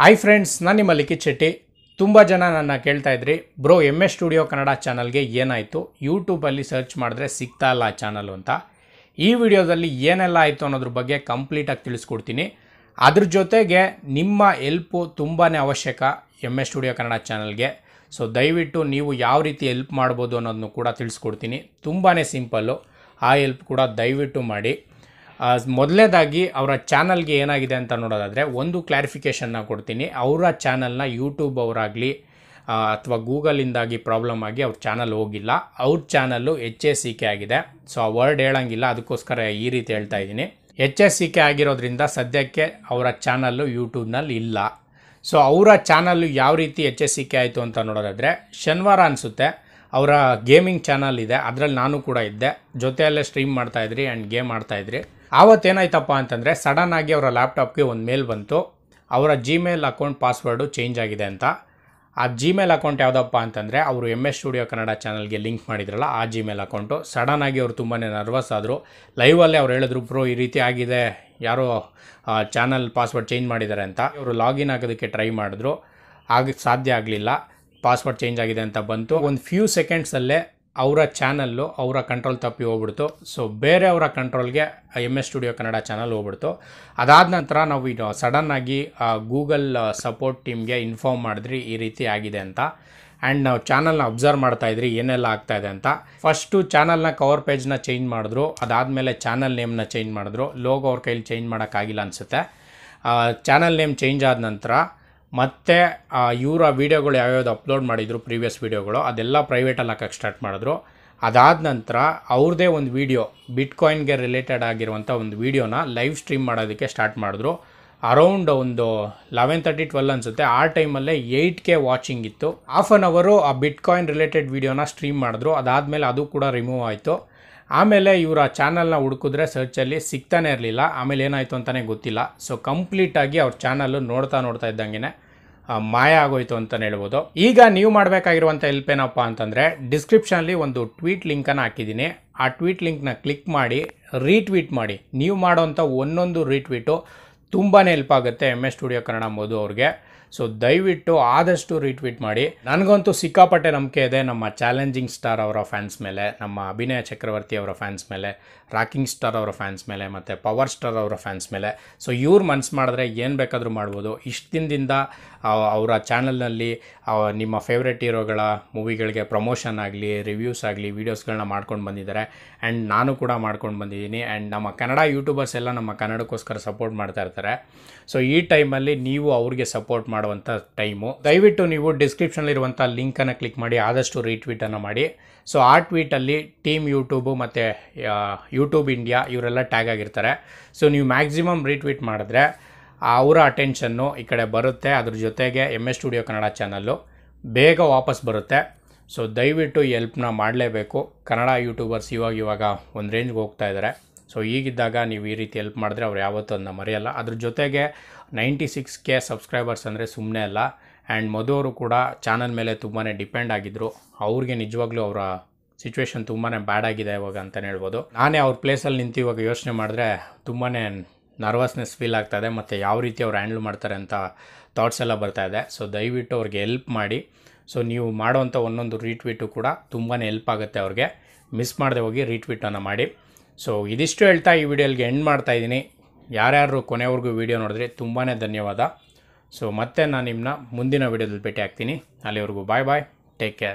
hi friends ನಾನು ನಿಮ್ಮ ಲಿಖಿತ್ ಶೆಟ್ಟಿ ತುಂಬ ಜನ ನನ್ನ ಕೇಳ್ತಾ ಇದ್ರಿ bro M S studio Kannada ಚಾನಲ್ಗೆ ಏನಾಯಿತು ಯೂಟ್ಯೂಬಲ್ಲಿ ಸರ್ಚ್ ಮಾಡಿದ್ರೆ ಸಿಗ್ತಾ ಇಲ್ಲ ಆ ಚಾನಲ್ ಅಂತ ಈ ವಿಡಿಯೋದಲ್ಲಿ ಏನೆಲ್ಲ ಆಯಿತು ಅನ್ನೋದ್ರ ಬಗ್ಗೆ ಕಂಪ್ಲೀಟಾಗಿ ತಿಳಿಸ್ಕೊಡ್ತೀನಿ ಅದ್ರ ಜೊತೆಗೆ ನಿಮ್ಮ ಎಲ್ಪು ತುಂಬಾ ಅವಶ್ಯಕ ಎಮ್ ಎಸ್ ಸ್ಟುಡಿಯೋ ಕನ್ನಡ ಚಾನಲ್ಗೆ ಸೊ ದಯವಿಟ್ಟು ನೀವು ಯಾವ ರೀತಿ ಹೆಲ್ಪ್ ಮಾಡ್ಬೋದು ಅನ್ನೋದನ್ನು ಕೂಡ ತಿಳಿಸ್ಕೊಡ್ತೀನಿ ತುಂಬಾ ಸಿಂಪಲ್ಲು ಆ ಎಲ್ಪ್ ಕೂಡ ದಯವಿಟ್ಟು ಮಾಡಿ ಮೊದಲನೇದಾಗಿ ಅವರ ಚಾನಲ್ಗೆ ಏನಾಗಿದೆ ಅಂತ ನೋಡೋದಾದರೆ ಒಂದು ಕ್ಲಾರಿಫಿಕೇಷನ್ನ ಕೊಡ್ತೀನಿ ಅವರ ಚಾನಲ್ನ ಯೂಟ್ಯೂಬ್ ಅವರಾಗಲಿ ಅಥವಾ ಗೂಗಲಿಂದಾಗಿ ಪ್ರಾಬ್ಲಮ್ ಆಗಿ ಅವ್ರ ಚಾನಲ್ ಹೋಗಿಲ್ಲ ಅವ್ರ ಚಾನಲ್ಲು ಎಚ್ ಎಸ್ ಸಿ ಕೆ ಆಗಿದೆ ಸೊ ಆ ವರ್ಡ್ ಹೇಳೋಂಗಿಲ್ಲ ಅದಕ್ಕೋಸ್ಕರ ಈ ರೀತಿ ಹೇಳ್ತಾ ಇದ್ದೀನಿ ಎಚ್ ಎಸ್ ಸಿ ಕೆ ಆಗಿರೋದ್ರಿಂದ ಸದ್ಯಕ್ಕೆ ಅವರ ಚಾನಲ್ಲು ಯೂಟ್ಯೂಬ್ನಲ್ಲಿ ಇಲ್ಲ ಸೊ ಅವರ ಚಾನಲ್ಲು ಯಾವ ರೀತಿ ಎಚ್ ಎಸ್ ಸಿ ಕೆ ಆಯಿತು ಅಂತ ನೋಡೋದಾದರೆ ಶನಿವಾರ ಅನಿಸುತ್ತೆ ಅವರ ಗೇಮಿಂಗ್ ಚಾನಲ್ ಇದೆ ಅದರಲ್ಲಿ ನಾನು ಕೂಡ ಇದ್ದೆ ಜೊತೆಯಲ್ಲೇ ಸ್ಟ್ರೀಮ್ ಮಾಡ್ತಾಯಿದ್ರಿ ಆ್ಯಂಡ್ ಗೇಮ್ ಆಡ್ತಾಯಿದ್ರಿ ಆವತ್ತೇನಾಯ್ತಪ್ಪ ಅಂತಂದರೆ ಸಡನ್ ಆಗಿ ಅವರ ಲ್ಯಾಪ್ಟಾಪ್ಗೆ ಒಂದು ಮೇಲ್ ಬಂತು ಅವರ ಜಿಮೇಲ್ ಅಕೌಂಟ್ ಪಾಸ್ವರ್ಡು ಚೇಂಜ್ ಆಗಿದೆ ಅಂತ ಆ ಜಿಮೇಲ್ ಅಕೌಂಟ್ ಯಾವುದಪ್ಪ ಅಂತಂದರೆ ಅವರು ಎಮ್ ಎಸ್ ಸ್ಟುಡಿಯೋ ಕನ್ನಡ ಚಾನಲ್ಗೆ ಲಿಂಕ್ ಮಾಡಿದ್ರಲ್ಲ ಆ ಜಿಮೇಲ್ ಅಕೌಂಟು ಆಗಿ ಅವರು ತುಂಬಾ ನರ್ವಸ್ ಆದರು ಲೈವಲ್ಲೇ ಅವ್ರು ಹೇಳಿದ್ರು ಬ್ರೋ ಈ ರೀತಿ ಆಗಿದೆ ಯಾರೋ ಚಾನಲ್ ಪಾಸ್ವರ್ಡ್ ಚೇಂಜ್ ಮಾಡಿದ್ದಾರೆ ಅಂತ ಇವರು ಲಾಗಿನ್ ಆಗೋದಕ್ಕೆ ಟ್ರೈ ಮಾಡಿದ್ರು ಆಗ ಸಾಧ್ಯ ಆಗಲಿಲ್ಲ ಪಾಸ್ವರ್ಡ್ ಚೇಂಜ್ ಆಗಿದೆ ಅಂತ ಬಂತು ಒಂದು ಫ್ಯೂ ಸೆಕೆಂಡ್ಸಲ್ಲೇ ಅವರ ಚಾನಲ್ಲು ಅವರ ಕಂಟ್ರೋಲ್ ತಪ್ಪಿ ಹೋಗ್ಬಿಡ್ತು ಸೊ ಬೇರೆಯವರ ಕಂಟ್ರೋಲ್ಗೆ M S studio Kannada channel ಹೋಗ್ಬಿಡ್ತು ಅದಾದ ನಂತರ ನಾವು ಇದು ಸಡನ್ನಾಗಿ ಗೂಗಲ್ ಸಪೋರ್ಟ್ ಟೀಮ್ಗೆ ಇನ್ಫಾರ್ಮ್ ಮಾಡಿದ್ರಿ ಈ ರೀತಿ ಆಗಿದೆ ಅಂತ ಆ್ಯಂಡ್ ನಾವು ಚಾನಲ್ನ ಅಬ್ಸರ್ವ್ ಮಾಡ್ತಾ ಇದ್ರಿ ಏನೆಲ್ಲ ಆಗ್ತಾಯಿದೆ ಅಂತ ಫಸ್ಟು ಚಾನಲ್ನ ಕವರ್ ಪೇಜ್ನ ಚೇಂಜ್ ಮಾಡಿದ್ರು ಅದಾದಮೇಲೆ ಚಾನಲ್ ನೇಮ್ನ ಚೇಂಜ್ ಮಾಡಿದ್ರು ಲೋಗ್ ಅವ್ರ ಕೈಲಿ ಚೇಂಜ್ ಮಾಡೋಕ್ಕಾಗಿಲ್ಲ ಅನಿಸುತ್ತೆ ಚಾನಲ್ ನೇಮ್ ಚೇಂಜ್ ಆದ ನಂತರ ಮತ್ತು ಇವರ ವೀಡಿಯೋಗಳು ಯಾವ್ಯಾವ್ದು ಅಪ್ಲೋಡ್ ಮಾಡಿದರು ಪ್ರೀವಿಯಸ್ ವೀಡಿಯೋಗಳು ಅದೆಲ್ಲ ಪ್ರೈವೇಟಲ್ಲಿ ಹಾಕಕ್ಕೆ ಸ್ಟಾರ್ಟ್ ಮಾಡಿದ್ರು ಅದಾದ ನಂತರ ಅವ್ರದ್ದೇ ಒಂದು ವೀಡಿಯೋ ಬಿಟ್ಕಾಯಿನ್ಗೆ ರಿಲೇಟೆಡ್ ಆಗಿರುವಂಥ ಒಂದು ವೀಡಿಯೋನ ಲೈವ್ ಸ್ಟ್ರೀಮ್ ಮಾಡೋದಕ್ಕೆ ಸ್ಟಾರ್ಟ್ ಮಾಡಿದ್ರು ಅರೌಂಡ್ ಒಂದು ಲೆವೆನ್ ತರ್ಟಿ ಟ್ವೆಲ್ ಅನಿಸುತ್ತೆ ಆ ಟೈಮಲ್ಲೇ ಏಯ್ಟ್ ಕೆ ವಾಚಿಂಗ್ ಇತ್ತು ಹಾಫ್ ಆನ್ ಅವರು ಆ ಬಿಟ್ಕಾಯಿನ್ ರಿಲೇಟೆಡ್ ವೀಡಿಯೋನ ಸ್ಟ್ರೀಮ್ ಮಾಡಿದ್ರು ಅದಾದಮೇಲೆ ಅದು ಕೂಡ ರಿಮೂವ್ ಆಯಿತು ಆಮೇಲೆ ಇವರ ಚಾನಲ್ನ ಹುಡುಕಿದ್ರೆ ಸರ್ಚಲ್ಲಿ ಸಿಗ್ತಾನೆ ಇರಲಿಲ್ಲ ಆಮೇಲೆ ಏನಾಯಿತು ಅಂತಲೇ ಗೊತ್ತಿಲ್ಲ ಸೊ ಕಂಪ್ಲೀಟಾಗಿ ಅವ್ರ ಚಾನಲ್ಲು ನೋಡ್ತಾ ನೋಡ್ತಾ ಇದ್ದಂಗೆ ಮಾಯ ಆಗೋಯಿತು ಅಂತಲೇ ಹೇಳ್ಬೋದು ಈಗ ನೀವು ಮಾಡಬೇಕಾಗಿರುವಂಥ ಹೆಲ್ಪ್ ಏನಪ್ಪ ಅಂತಂದರೆ ಡಿಸ್ಕ್ರಿಪ್ಷನಲ್ಲಿ ಒಂದು ಟ್ವೀಟ್ ಲಿಂಕನ್ನು ಹಾಕಿದ್ದೀನಿ ಆ ಟ್ವೀಟ್ ಲಿಂಕ್ನ ಕ್ಲಿಕ್ ಮಾಡಿ ರೀಟ್ವೀಟ್ ಮಾಡಿ ನೀವು ಮಾಡುವಂತ ಒಂದೊಂದು ರೀಟ್ವೀಟು ತುಂಬಾ ಹೆಲ್ಪ್ ಆಗುತ್ತೆ ಎಮ್ ಎಸ್ ಸ್ಟುಡಿಯೋ ಕನ್ನಡ ಅಂಬೋದು ಅವ್ರಿಗೆ ಸೊ ದಯವಿಟ್ಟು ಆದಷ್ಟು ರಿಟ್ವೀಟ್ ಮಾಡಿ ನನಗಂತೂ ಸಿಕ್ಕಾಪಟ್ಟೆ ನಂಬಿಕೆ ಇದೆ ನಮ್ಮ ಚಾಲೆಂಜಿಂಗ್ ಸ್ಟಾರ್ ಅವರ ಫ್ಯಾನ್ಸ್ ಮೇಲೆ ನಮ್ಮ ಅಭಿನಯ ಚಕ್ರವರ್ತಿ ಅವರ ಫ್ಯಾನ್ಸ್ ಮೇಲೆ ರಾಕಿಂಗ್ ಸ್ಟಾರ್ ಅವರ ಫ್ಯಾನ್ಸ್ ಮೇಲೆ ಮತ್ತು ಪವರ್ ಸ್ಟಾರ್ ಅವರ ಫ್ಯಾನ್ಸ್ ಮೇಲೆ ಸೊ ಇವ್ರು ಮನ್ಸು ಮಾಡಿದ್ರೆ ಏನು ಬೇಕಾದರೂ ಮಾಡ್ಬೋದು ಇಷ್ಟು ದಿನದಿಂದ ಅವರ ಚಾನಲ್ನಲ್ಲಿ ನಿಮ್ಮ ಫೇವ್ರೆಟ್ ಹೀರೋಗಳ ಮೂವಿಗಳಿಗೆ ಪ್ರಮೋಷನ್ ಆಗಲಿ ರಿವ್ಯೂಸ್ ಆಗಲಿ ವೀಡಿಯೋಸ್ಗಳನ್ನ ಮಾಡ್ಕೊಂಡು ಬಂದಿದ್ದಾರೆ ಆ್ಯಂಡ್ ನಾನು ಕೂಡ ಮಾಡ್ಕೊಂಡು ಬಂದಿದ್ದೀನಿ ಆ್ಯಂಡ್ ನಮ್ಮ ಕನ್ನಡ ಯೂಟ್ಯೂಬರ್ಸ್ ಎಲ್ಲ ನಮ್ಮ ಕನ್ನಡಕ್ಕೋಸ್ಕರ ಸಪೋರ್ಟ್ ಮಾಡ್ತಾ ಇರ್ತಾರೆ ಸೊ ಈ ಟೈಮಲ್ಲಿ ನೀವು ಅವ್ರಿಗೆ ಸಪೋರ್ಟ್ ಮಾಡಿ ಮಾಡುವಂಥ ಟೈಮು ದಯವಿಟ್ಟು ನೀವು ಡಿಸ್ಕ್ರಿಪ್ಷನಲ್ಲಿರುವಂಥ ಲಿಂಕನ್ನು ಕ್ಲಿಕ್ ಮಾಡಿ ಆದಷ್ಟು ರೀಟ್ವೀಟನ್ನು ಮಾಡಿ ಸೊ ಆ ಟ್ವೀಟಲ್ಲಿ ಟೀಮ್ ಯೂಟ್ಯೂಬು ಮತ್ತು ಯೂಟ್ಯೂಬ್ ಇಂಡಿಯಾ ಇವರೆಲ್ಲ ಟ್ಯಾಗ್ ಆಗಿರ್ತಾರೆ ಸೊ ನೀವು ಮ್ಯಾಕ್ಸಿಮಮ್ ರೀಟ್ವೀಟ್ ಮಾಡಿದ್ರೆ ಅವರ ಅಟೆನ್ಷನ್ನು ಈ ಕಡೆ ಬರುತ್ತೆ ಅದ್ರ ಜೊತೆಗೆ ಎಮ್ ಎಸ್ ಸ್ಟುಡಿಯೋ ಕನ್ನಡ ಚಾನಲ್ಲು ಬೇಗ ವಾಪಸ್ ಬರುತ್ತೆ ಸೊ ದಯವಿಟ್ಟು ಎಲ್ಪ್ನ ಮಾಡಲೇಬೇಕು ಕನ್ನಡ ಯೂಟ್ಯೂಬರ್ಸ್ ಇವಾಗ ಇವಾಗ ಒಂದು ರೇಂಜ್ಗೆ ಹೋಗ್ತಾ ಇದ್ದಾರೆ ಸೊ ಈಗಿದ್ದಾಗ ನೀವು ಈ ರೀತಿ ಹೆಲ್ಪ್ ಮಾಡಿದ್ರೆ ಅವ್ರು ಯಾವತ್ತೂ ಅದನ್ನ ಮರೆಯಲ್ಲ ಅದ್ರ ಜೊತೆಗೆ ನೈಂಟಿ ಸಿಕ್ಸ್ ಕೆ ಸಬ್ಸ್ಕ್ರೈಬರ್ಸ್ ಅಂದರೆ ಸುಮ್ಮನೆ ಅಲ್ಲ ಆ್ಯಂಡ್ ಮಧು ಅವರು ಕೂಡ ಚಾನಲ್ ಮೇಲೆ ತುಂಬಾ ಡಿಪೆಂಡ್ ಆಗಿದ್ದರು ಅವ್ರಿಗೆ ನಿಜವಾಗ್ಲೂ ಅವರ ಸಿಚುವೇಶನ್ ತುಂಬಾ ಬ್ಯಾಡ್ ಆಗಿದೆ ಇವಾಗ ಅಂತಲೇ ಹೇಳ್ಬೋದು ನಾನೇ ಅವ್ರ ಪ್ಲೇಸಲ್ಲಿ ನಿಂತು ಇವಾಗ ಯೋಚನೆ ಮಾಡಿದ್ರೆ ತುಂಬಾ ನರ್ವಸ್ನೆಸ್ ಫೀಲ್ ಆಗ್ತಾಯಿದೆ ಮತ್ತು ಯಾವ ರೀತಿ ಅವ್ರು ಹ್ಯಾಂಡ್ಲ್ ಮಾಡ್ತಾರೆ ಅಂತ ಥಾಟ್ಸ್ ಎಲ್ಲ ಬರ್ತಾ ಇದೆ ಸೊ ದಯವಿಟ್ಟು ಅವ್ರಿಗೆ ಹೆಲ್ಪ್ ಮಾಡಿ ಸೊ ನೀವು ಮಾಡೋವಂಥ ಒಂದೊಂದು ರೀಟ್ವೀಟು ಕೂಡ ತುಂಬಾ ಹೆಲ್ಪ್ ಆಗುತ್ತೆ ಅವ್ರಿಗೆ ಮಿಸ್ ಮಾಡದೆ ಹೋಗಿ ರೀಟ್ವೀಟನ್ನು ಮಾಡಿ ಸೊ ಇದಿಷ್ಟು ಹೇಳ್ತಾ ಈ ವಿಡಿಯೋಲ್ಗೆ ಎಂಡ್ ಮಾಡ್ತಾ ಇದ್ದೀನಿ ಯಾರ್ಯಾರು ಕೊನೆವರೆಗೂ ವಿಡಿಯೋ ನೋಡಿದ್ರೆ ತುಂಬಾ ಧನ್ಯವಾದ ಸೊ ಮತ್ತೆ ನಾನು ನಿಮ್ಮನ್ನ ಮುಂದಿನ ವಿಡಿಯೋದಲ್ಲಿ ಭೇಟಿ ಆಗ್ತೀನಿ ಅಲ್ಲಿವರೆಗೂ ಬಾಯ್ ಬಾಯ್ ಟೇಕ್ ಕೇರ್